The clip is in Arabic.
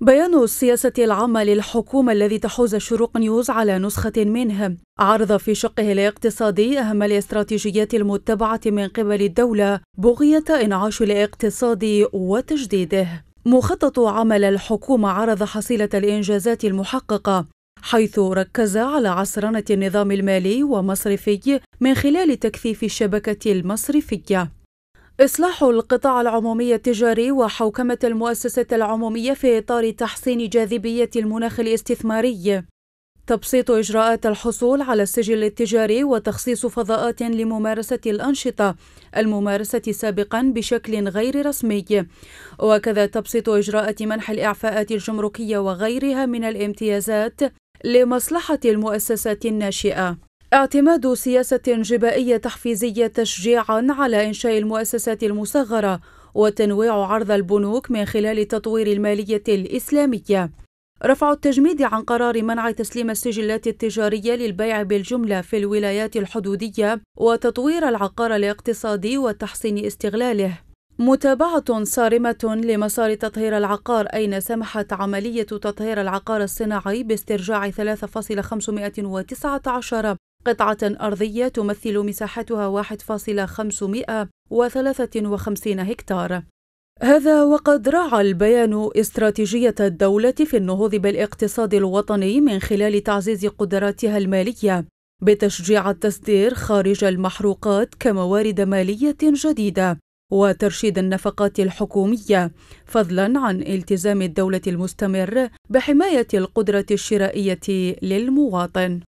بيان السياسة العامة للحكومة الذي تحوز شروق نيوز على نسخة منه عرض في شقه الاقتصادي أهم الاستراتيجيات المتبعة من قبل الدولة بغية إنعاش الاقتصاد وتجديده مخطط عمل الحكومة عرض حصيلة الإنجازات المحققة حيث ركز على عصرنة النظام المالي ومصرفي من خلال تكثيف الشبكة المصرفية إصلاح القطاع العمومي التجاري وحوكمة المؤسسة العمومية في إطار تحسين جاذبية المناخ الاستثماري تبسيط إجراءات الحصول على السجل التجاري وتخصيص فضاءات لممارسة الأنشطة الممارسة سابقا بشكل غير رسمي وكذا تبسيط إجراءات منح الإعفاءات الجمركية وغيرها من الامتيازات لمصلحة المؤسسات الناشئة اعتماد سياسة جبائية تحفيزية تشجيعا على إنشاء المؤسسات المصغرة وتنويع عرض البنوك من خلال تطوير المالية الإسلامية رفع التجميد عن قرار منع تسليم السجلات التجارية للبيع بالجملة في الولايات الحدودية وتطوير العقار الاقتصادي وتحسين استغلاله متابعة صارمة لمسار تطهير العقار أين سمحت عملية تطهير العقار الصناعي باسترجاع 3.519 قطعة أرضية تمثل مساحتها 1.553 هكتار هذا وقد راعى البيان استراتيجية الدولة في النهوض بالاقتصاد الوطني من خلال تعزيز قدراتها المالية بتشجيع التصدير خارج المحروقات كموارد مالية جديدة وترشيد النفقات الحكومية فضلا عن التزام الدولة المستمر بحماية القدرة الشرائية للمواطن